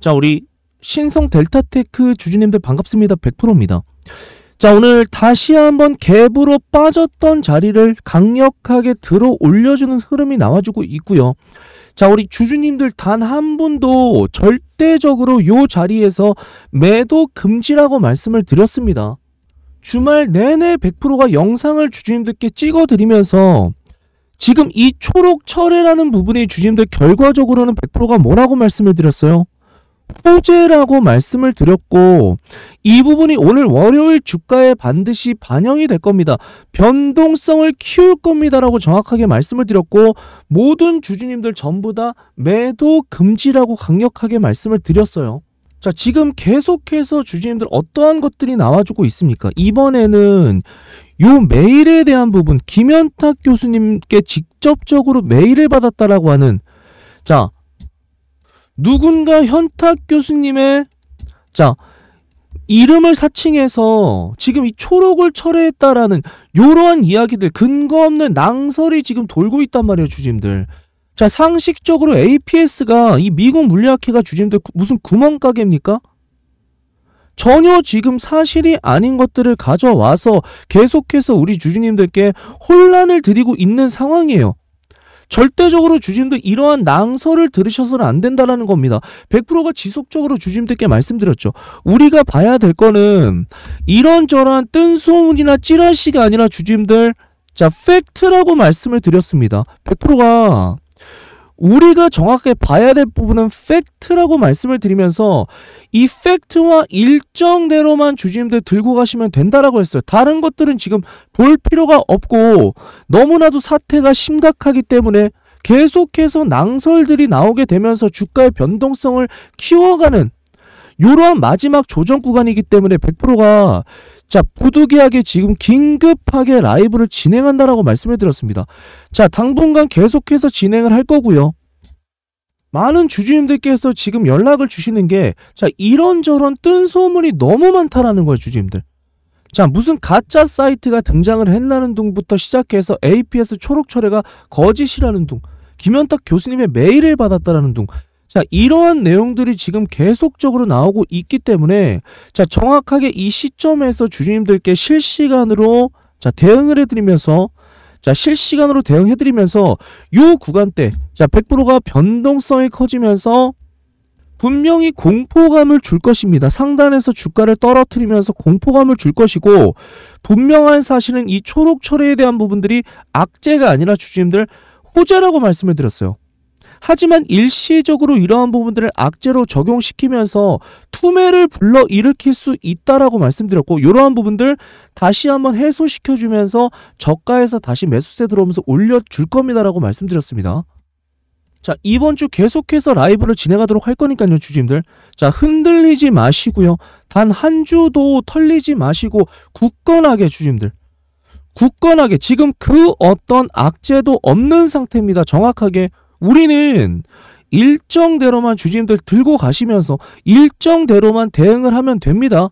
자, 우리 신성 델타테크 주주님들 반갑습니다. 100%입니다. 자, 오늘 다시 한번 갭으로 빠졌던 자리를 강력하게 들어 올려주는 흐름이 나와주고 있고요. 자, 우리 주주님들 단 한 분도 절대적으로 요 자리에서 매도 금지라고 말씀을 드렸습니다. 주말 내내 100%가 영상을 주주님들께 찍어드리면서 지금 이 초록 철회라는 부분이 주주님들 결과적으로는 100%가 뭐라고 말씀을 드렸어요? 호재라고 말씀을 드렸고 이 부분이 오늘 월요일 주가에 반드시 반영이 될 겁니다. 변동성을 키울 겁니다라고 정확하게 말씀을 드렸고 모든 주주님들 전부 다 매도 금지라고 강력하게 말씀을 드렸어요. 자 지금 계속해서 주주님들 어떠한 것들이 나와주고 있습니까? 이번에는 요 메일에 대한 부분 김현탁 교수님께 직접적으로 메일을 받았다라고 하는 자 누군가 현탁 교수님의 자 이름을 사칭해서 지금 이 초록을 철회했다라는 요러한 이야기들 근거 없는 낭설이 지금 돌고 있단 말이에요 주짐들 자 상식적으로 APS가 이 미국 물리학회가 주짐들 무슨 구멍가게입니까? 전혀 지금 사실이 아닌 것들을 가져와서 계속해서 우리 주주님들께 혼란을 드리고 있는 상황이에요. 절대적으로 주짐도 이러한 낭설을 들으셔서는 안 된다라는 겁니다. 100%가 지속적으로 주짐들께 말씀드렸죠. 우리가 봐야 될 거는 이런저런 뜬소문이나 찌라시가 아니라 주짐들자 팩트라고 말씀을 드렸습니다. 100%가 우리가 정확하게 봐야 될 부분은 팩트라고 말씀을 드리면서 이 팩트와 일정대로만 주지님들 들고 가시면 된다라고 했어요. 다른 것들은 지금 볼 필요가 없고 너무나도 사태가 심각하기 때문에 계속해서 낭설들이 나오게 되면서 주가의 변동성을 키워가는 이러한 마지막 조정 구간이기 때문에 100%가 자, 부득이하게 지금 긴급하게 라이브를 진행한다라고 말씀을 드렸습니다. 자, 당분간 계속해서 진행을 할 거고요. 많은 주주님들께서 지금 연락을 주시는 게, 자, 이런저런 뜬 소문이 너무 많다라는 거예요, 주주님들. 자, 무슨 가짜 사이트가 등장을 했나는 둥부터 시작해서 APS 초록 철회가 거짓이라는 둥, 김현탁 교수님의 메일을 받았다라는 둥, 자, 이러한 내용들이 지금 계속적으로 나오고 있기 때문에 자, 정확하게 이 시점에서 주주님들께 실시간으로 자, 대응을 해드리면서 자, 실시간으로 대응해드리면서 요 구간대 자, 100%가 변동성이 커지면서 분명히 공포감을 줄 것입니다. 상단에서 주가를 떨어뜨리면서 공포감을 줄 것이고 분명한 사실은 이 초록 철회에 대한 부분들이 악재가 아니라 주주님들 호재라고 말씀을 드렸어요. 하지만 일시적으로 이러한 부분들을 악재로 적용시키면서 투매를 불러 일으킬 수 있다라고 말씀드렸고 이러한 부분들 다시 한번 해소시켜 주면서 저가에서 다시 매수세 들어오면서 올려 줄 겁니다라고 말씀드렸습니다. 자 이번 주 계속해서 라이브를 진행하도록 할 거니까요 주주님들 자 흔들리지 마시고요 단 한 주도 털리지 마시고 굳건하게 주주님들 굳건하게 지금 그 어떤 악재도 없는 상태입니다 정확하게 우리는 일정대로만 주주님들 들고 가시면서 일정대로만 대응을 하면 됩니다.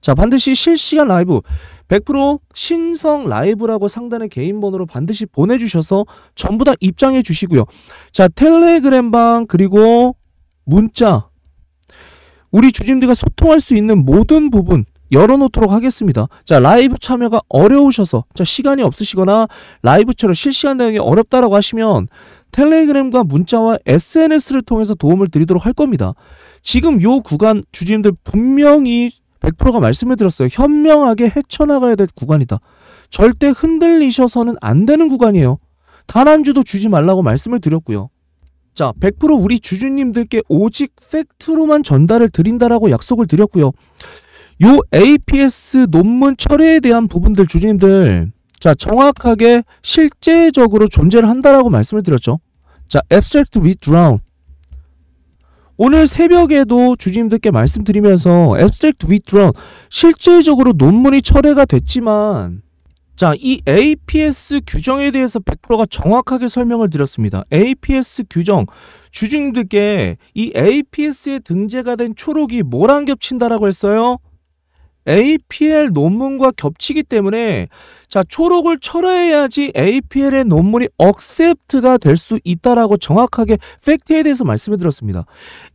자 반드시 실시간 라이브 100% 신성 라이브라고 상단에 개인 번호로 반드시 보내주셔서 전부 다 입장해 주시고요. 자 텔레그램방 그리고 문자 우리 주주들과 소통할 수 있는 모든 부분 열어놓도록 하겠습니다. 자 라이브 참여가 어려우셔서 자 시간이 없으시거나 라이브처럼 실시간 대응이 어렵다라고 하시면 텔레그램과 문자와 SNS를 통해서 도움을 드리도록 할 겁니다. 지금 요 구간 주주님들 분명히 100%가 말씀을 드렸어요. 현명하게 헤쳐나가야 될 구간이다. 절대 흔들리셔서는 안 되는 구간이에요. 단 한 주도 주지 말라고 말씀을 드렸고요. 자, 100% 우리 주주님들께 오직 팩트로만 전달을 드린다라고 약속을 드렸고요. 요 APS 논문 철회에 대한 부분들 주주님들 자, 정확하게 실제적으로 존재를 한다라고 말씀을 드렸죠. 자, abstract withdrawn. 오늘 새벽에도 주님들께 말씀드리면서 abstract withdrawn 실질적으로 논문이 철회가 됐지만 자, 이 APS 규정에 대해서 100%가 정확하게 설명을 드렸습니다. APS 규정 주주님들께 이 APS에 등재가 된 초록이 뭐랑 겹친다라고 했어요? APL 논문과 겹치기 때문에 자 초록을 철회해야지 APL의 논문이 억셉트가 될 수 있다라고 정확하게 팩트에 대해서 말씀을 드렸습니다.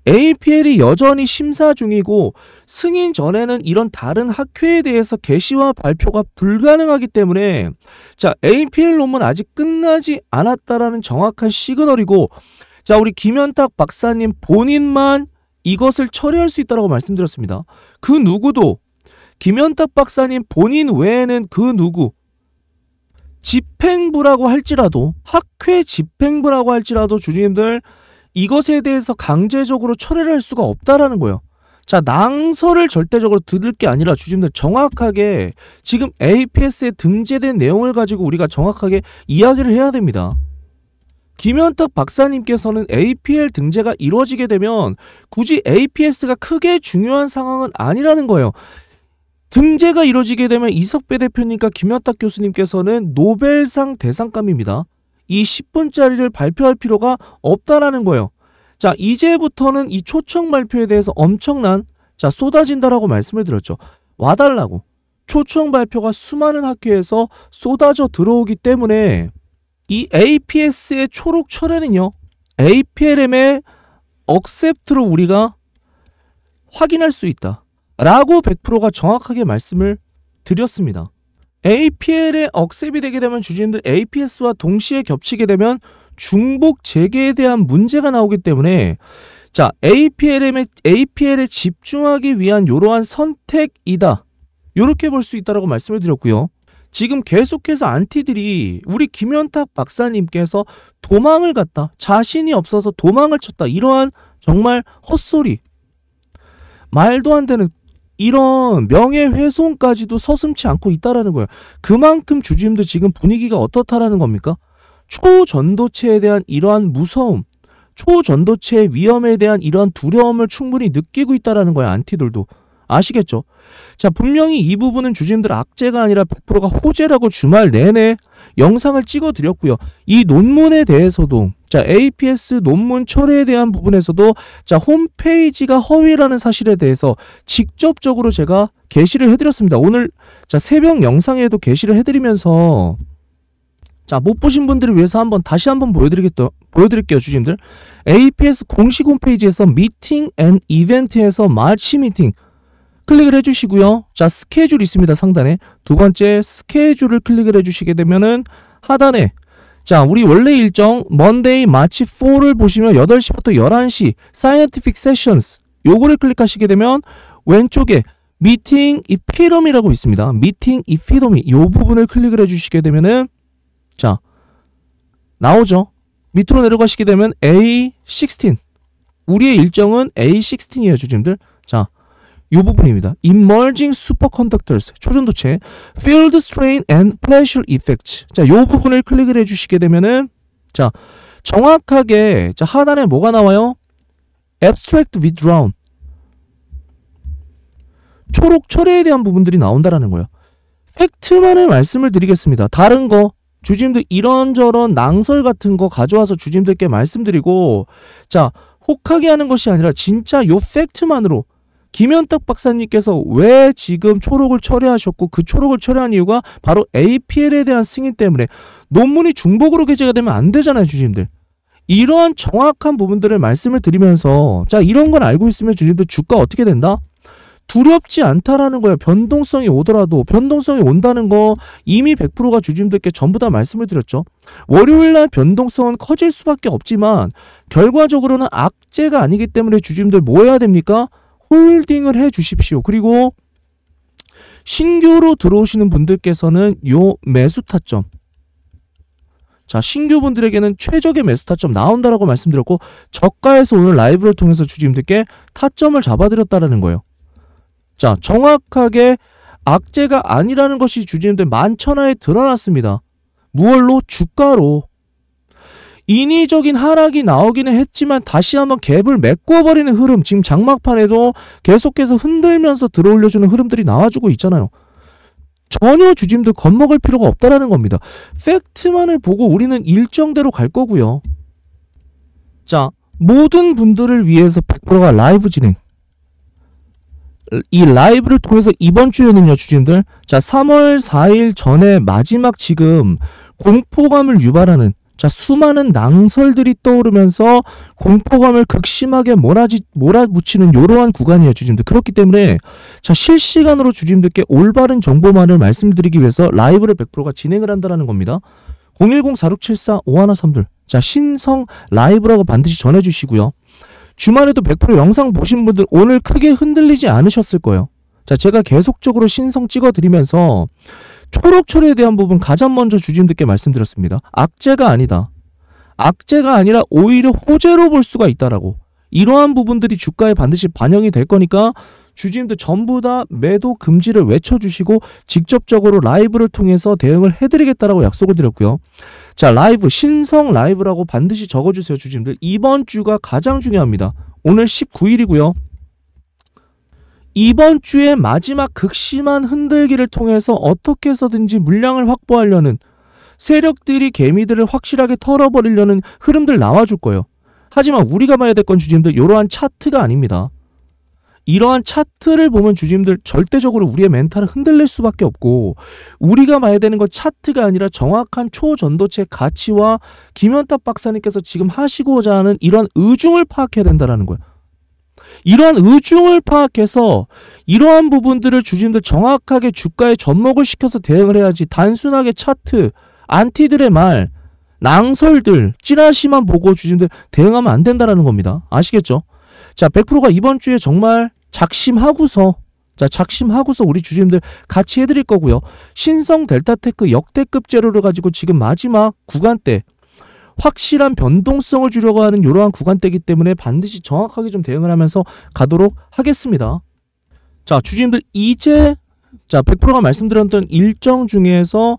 APL이 여전히 심사 중이고 승인 전에는 이런 다른 학회에 대해서 게시와 발표가 불가능하기 때문에 자 APL 논문 아직 끝나지 않았다라는 정확한 시그널이고 자 우리 김현탁 박사님 본인만 이것을 처리할 수 있다라고 말씀드렸습니다. 그 누구도 김현탁 박사님 본인 외에는 그 누구 집행부라고 할지라도 학회 집행부라고 할지라도 주님들 이것에 대해서 강제적으로 철회를 할 수가 없다라는 거예요. 자 낭설을 절대적으로 들을 게 아니라 주님들 정확하게 지금 APS에 등재된 내용을 가지고 우리가 정확하게 이야기를 해야 됩니다. 김현탁 박사님께서는 APL 등재가 이루어지게 되면 굳이 APS가 크게 중요한 상황은 아니라는 거예요. 등재가 이루어지게 되면 이석배 대표님과 김현탁 교수님께서는 노벨상 대상감입니다. 이 10분짜리를 발표할 필요가 없다라는 거예요. 자, 이제부터는 이 초청 발표에 대해서 엄청난 자, 쏟아진다라고 말씀을 드렸죠. 와달라고. 초청 발표가 수많은 학교에서 쏟아져 들어오기 때문에 이 APS의 초록 철에는요. APLM의 억셉트로 우리가 확인할 수 있다. 라고 100%가 정확하게 말씀을 드렸습니다. APL에 억셉이 되게 되면 주주님들 APS와 동시에 겹치게 되면 중복 재개에 대한 문제가 나오기 때문에 자 APL에, APL에 집중하기 위한 이러한 선택이다. 이렇게 볼 수 있다고 말씀을 드렸고요. 지금 계속해서 안티들이 우리 김현탁 박사님께서 도망을 갔다. 자신이 없어서 도망을 쳤다. 이러한 정말 헛소리 말도 안 되는 이런 명예훼손까지도 서슴치 않고 있다라는 거예요. 그만큼 주주님들 지금 분위기가 어떻다라는 겁니까? 초전도체에 대한 이러한 무서움, 초전도체의 위험에 대한 이러한 두려움을 충분히 느끼고 있다라는 거예요. 안티들도. 아시겠죠? 자, 분명히 이 부분은 주주님들 악재가 아니라 100%가 호재라고 주말 내내 영상을 찍어 드렸고요. 이 논문에 대해서도 자, APS 논문 철회에 대한 부분에서도 자, 홈페이지가 허위라는 사실에 대해서 직접적으로 제가 게시를 해 드렸습니다. 오늘 자, 새벽 영상에도 게시를 해 드리면서 자, 못 보신 분들을 위해서 한번 다시 한번 보여드리겠다, 보여드릴게요, 주주님들. APS 공식 홈페이지에서 미팅 앤 이벤트에서 마치 미팅, 클릭을 해주시고요. 자, 스케줄 있습니다. 상단에. 두 번째 스케줄을 클릭을 해주시게 되면은 하단에 자, 우리 원래 일정 Monday March 4를 보시면 8시부터 11시 Scientific Sessions 요거를 클릭하시게 되면 왼쪽에 미팅 이피럼이라고 있습니다. 미팅 이피럼이 요 부분을 클릭을 해주시게 되면은 자 나오죠. 밑으로 내려가시게 되면 A16 우리의 일정은 A16이에요 주님들. 자이 부분입니다. Emerging Superconductors, 초전도체, Field Strain and Pressure Effects. 자, 이 부분을 클릭을 해주시게 되면은 자, 정확하게 자, 하단에 뭐가 나와요? Abstract Withdrawn. 초록 철회에 대한 부분들이 나온다라는 거예요. 팩트만을 말씀을 드리겠습니다. 다른 거 주님들 이런저런 낭설 같은 거 가져와서 주님들께 말씀드리고 자 혹하게 하는 것이 아니라 진짜 요 팩트만으로 김현탁 박사님께서 왜 지금 초록을 철회하셨고 그 초록을 철회한 이유가 바로 APL에 대한 승인 때문에 논문이 중복으로 게재가 되면 안 되잖아요, 주님들. 이러한 정확한 부분들을 말씀을 드리면서 자, 이런 건 알고 있으면 주님들 주가 어떻게 된다? 두렵지 않다라는 거예요. 변동성이 오더라도 변동성이 온다는 거 이미 100%가 주주님들께 전부 다 말씀을 드렸죠. 월요일 날 변동성은 커질 수밖에 없지만 결과적으로는 악재가 아니기 때문에 주주님들 뭐 해야 됩니까? 홀딩을 해 주십시오. 그리고 신규로 들어오시는 분들께서는 요 매수 타점 자 신규 분들에게는 최적의 매수 타점 나온다라고 말씀드렸고 저가에서 오늘 라이브를 통해서 주주님들께 타점을 잡아드렸다라는 거예요. 자 정확하게 악재가 아니라는 것이 주주님들 만천하에 드러났습니다. 무얼로 주가로 인위적인 하락이 나오기는 했지만 다시 한번 갭을 메꿔버리는 흐름 지금 장막판에도 계속해서 흔들면서 들어올려주는 흐름들이 나와주고 있잖아요. 전혀 주짐들 겁먹을 필요가 없다라는 겁니다. 팩트만을 보고 우리는 일정대로 갈 거고요. 자, 모든 분들을 위해서 100%가 라이브 진행. 이 라이브를 통해서 이번 주에는요, 주진들. 자, 3월 4일 전에 마지막 지금 공포감을 유발하는 자, 수많은 낭설들이 떠오르면서 공포감을 극심하게 몰아지, 몰아붙이는 이러한 구간이에요, 주님들. 그렇기 때문에, 자, 실시간으로 주님들께 올바른 정보만을 말씀드리기 위해서 라이브를 100%가 진행을 한다는 겁니다. 010-4674-5131. 자, 신성 라이브라고 반드시 전해주시고요. 주말에도 100% 영상 보신 분들 오늘 크게 흔들리지 않으셨을 거예요. 자, 제가 계속적으로 신성 찍어드리면서 초록 처리에 대한 부분 가장 먼저 주님들께 말씀드렸습니다. 악재가 아니다. 악재가 아니라 오히려 호재로 볼 수가 있다라고. 이러한 부분들이 주가에 반드시 반영이 될 거니까 주주님들 전부 다 매도 금지를 외쳐주시고 직접적으로 라이브를 통해서 대응을 해드리겠다라고 약속을 드렸고요. 자 라이브 신성 라이브라고 반드시 적어주세요 주주님들 이번 주가 가장 중요합니다. 오늘 19일이고요. 이번 주의 마지막 극심한 흔들기를 통해서 어떻게 해서든지 물량을 확보하려는 세력들이 개미들을 확실하게 털어버리려는 흐름들 나와줄 거예요. 하지만 우리가 봐야 될 건 주주님들 이러한 차트가 아닙니다. 이러한 차트를 보면 주주님들 절대적으로 우리의 멘탈을 흔들릴 수밖에 없고 우리가 봐야 되는 건 차트가 아니라 정확한 초전도체 가치와 김현탁 박사님께서 지금 하시고자 하는 이런 의중을 파악해야 된다는 거예요. 이러한 의중을 파악해서 이러한 부분들을 주주님들 정확하게 주가에 접목을 시켜서 대응을 해야지 단순하게 차트, 안티들의 말, 낭설들, 찌라시만 보고 주주님들 대응하면 안 된다라는 겁니다. 아시겠죠? 자, 100%가 이번 주에 정말 작심하고서 자 작심하고서 우리 주주님들 같이 해드릴 거고요. 신성 델타테크 역대급 재료를 가지고 지금 마지막 구간 때 확실한 변동성을 주려고 하는 이러한 구간대기 때문에 반드시 정확하게 좀 대응을 하면서 가도록 하겠습니다. 자, 주주님들 이제 자, 100%가 말씀드렸던 일정 중에서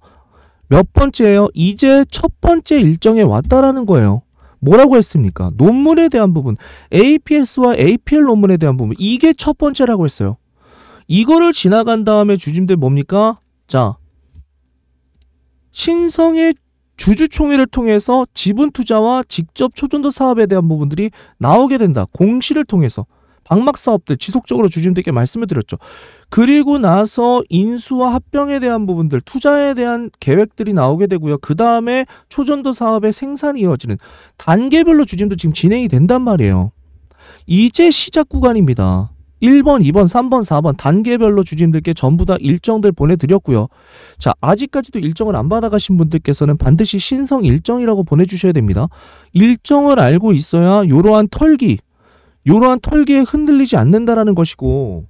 몇 번째예요? 이제 첫 번째 일정에 왔다라는 거예요. 뭐라고 했습니까? 논문에 대한 부분, APS와 APL 논문에 대한 부분, 이게 첫 번째라고 했어요. 이거를 지나간 다음에 주주님들 뭡니까? 자, 신성의 주주총회를 통해서 지분 투자와 직접 초전도 사업에 대한 부분들이 나오게 된다. 공시를 통해서 방막 사업들 지속적으로 주주님들께 말씀을 드렸죠. 그리고 나서 인수와 합병에 대한 부분들, 투자에 대한 계획들이 나오게 되고요. 그 다음에 초전도 사업의 생산이 이어지는 단계별로 주주님도 지금 진행이 된단 말이에요. 이제 시작 구간입니다. 1번, 2번, 3번, 4번 단계별로 주주님들께 전부 다 일정들 보내드렸고요. 자, 아직까지도 일정을 안 받아가신 분들께서는 반드시 신성 일정이라고 보내주셔야 됩니다. 일정을 알고 있어야 이러한 털기, 이러한 털기에 흔들리지 않는다라는 것이고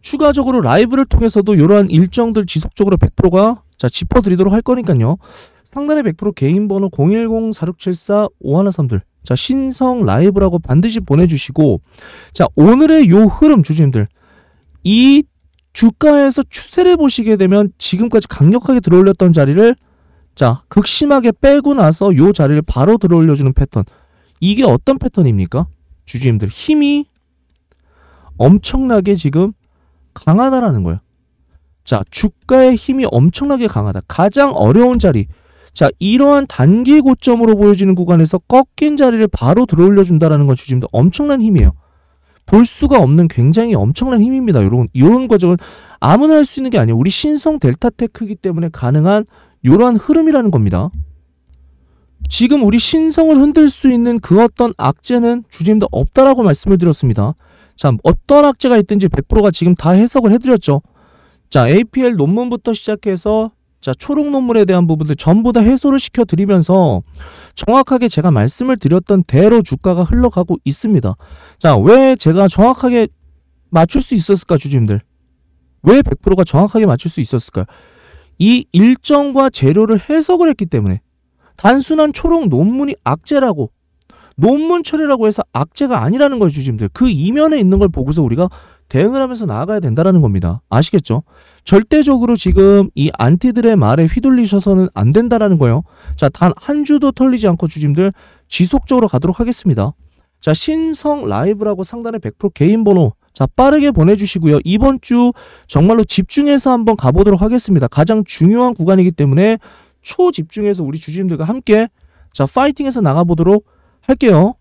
추가적으로 라이브를 통해서도 이러한 일정들 지속적으로 100%가 자 짚어드리도록 할 거니까요. 상단에 100% 개인 번호 010-4674-5133들 자, 신성 라이브라고 반드시 보내주시고, 자, 오늘의 요 흐름 주주님들, 이 주가에서 추세를 보시게 되면 지금까지 강력하게 들어올렸던 자리를 자, 극심하게 빼고 나서 요 자리를 바로 들어올려주는 패턴. 이게 어떤 패턴입니까? 주주님들, 힘이 엄청나게 지금 강하다라는 거예요. 자, 주가의 힘이 엄청나게 강하다. 가장 어려운 자리. 자, 이러한 단기 고점으로 보여지는 구간에서 꺾인 자리를 바로 들어올려 준다라는 건 주주님도 엄청난 힘이에요. 볼 수가 없는 굉장히 엄청난 힘입니다. 이런 이런 과정을 아무나 할 수 있는 게 아니에요. 우리 신성 델타테크기 때문에 가능한 이러한 흐름이라는 겁니다. 지금 우리 신성을 흔들 수 있는 그 어떤 악재는 주주님도 없다라고 말씀을 드렸습니다. 자, 어떤 악재가 있든지 100%가 지금 다 해석을 해드렸죠. 자, APL 논문부터 시작해서 자, 초록 논문에 대한 부분들 전부 다 해소를 시켜드리면서 정확하게 제가 말씀을 드렸던 대로 주가가 흘러가고 있습니다. 자, 왜 제가 정확하게 맞출 수 있었을까, 주주님들? 왜 100%가 정확하게 맞출 수 있었을까요? 이 일정과 재료를 해석을 했기 때문에 단순한 초록 논문이 악재라고 논문 처리라고 해서 악재가 아니라는 걸 주주님들 그 이면에 있는 걸 보고서 우리가 대응을 하면서 나아가야 된다라는 겁니다. 아시겠죠? 절대적으로 지금 이 안티들의 말에 휘둘리셔서는 안 된다라는 거예요. 자, 단 한 주도 털리지 않고 주짐들 지속적으로 가도록 하겠습니다. 자, 신성 라이브라고 상단에 100% 개인 번호 자, 빠르게 보내주시고요. 이번 주 정말로 집중해서 한번 가보도록 하겠습니다. 가장 중요한 구간이기 때문에 초집중해서 우리 주주님들과 함께 자, 파이팅해서 나가보도록 할게요.